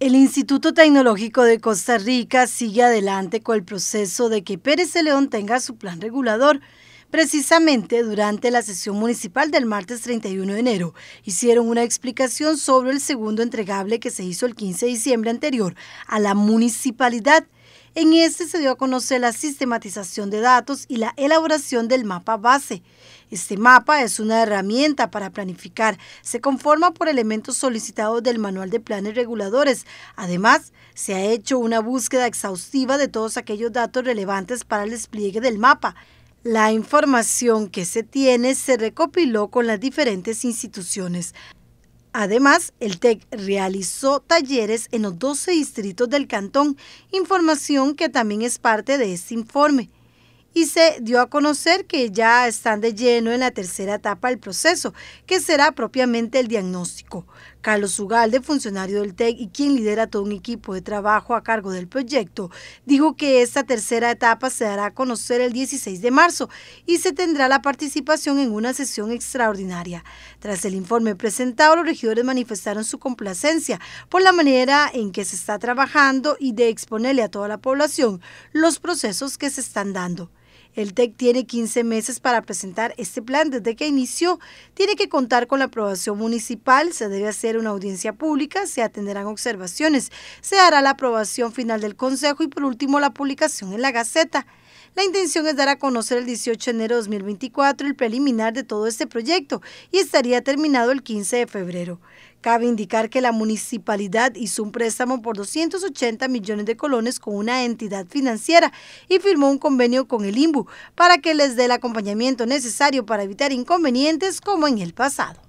El Instituto Tecnológico de Costa Rica sigue adelante con el proceso de que Pérez de León tenga su plan regulador. Precisamente durante la sesión municipal del martes 31 de enero, hicieron una explicación sobre el segundo entregable que se hizo el 15 de diciembre anterior a la municipalidad. En este se dio a conocer la sistematización de datos y la elaboración del mapa base. Este mapa es una herramienta para planificar. Se conforma por elementos solicitados del Manual de Planes Reguladores. Además, se ha hecho una búsqueda exhaustiva de todos aquellos datos relevantes para el despliegue del mapa. La información que se tiene se recopiló con las diferentes instituciones. Además, el TEC realizó talleres en los 12 distritos del cantón, información que también es parte de este informe y se dio a conocer que ya están de lleno en la tercera etapa del proceso, que será propiamente el diagnóstico. Carlos Ugalde, funcionario del TEC y quien lidera todo un equipo de trabajo a cargo del proyecto, dijo que esta tercera etapa se dará a conocer el 16 de marzo y se tendrá la participación en una sesión extraordinaria. Tras el informe presentado, los regidores manifestaron su complacencia por la manera en que se está trabajando y de exponerle a toda la población los procesos que se están dando. El TEC tiene 15 meses para presentar este plan desde que inició. Tiene que contar con la aprobación municipal, se debe hacer una audiencia pública, se atenderán observaciones, se hará la aprobación final del Consejo y por último la publicación en la Gaceta. La intención es dar a conocer el 18 de enero de 2024 el preliminar de todo este proyecto y estaría terminado el 15 de febrero. Cabe indicar que la municipalidad hizo un préstamo por 280 millones de colones con una entidad financiera y firmó un convenio con el IMBU para que les dé el acompañamiento necesario para evitar inconvenientes como en el pasado.